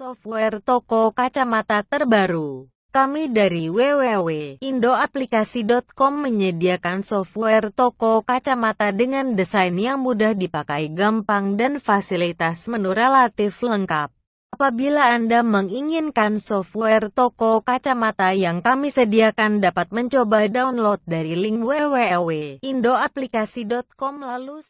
software toko kacamata terbaru. Kami dari www.indoaplikasi.com menyediakan software toko kacamata dengan desain yang mudah dipakai gampang dan fasilitas menu relatif lengkap. Apabila Anda menginginkan software toko kacamata yang kami sediakan dapat mencoba download dari link www.indoaplikasi.com lalu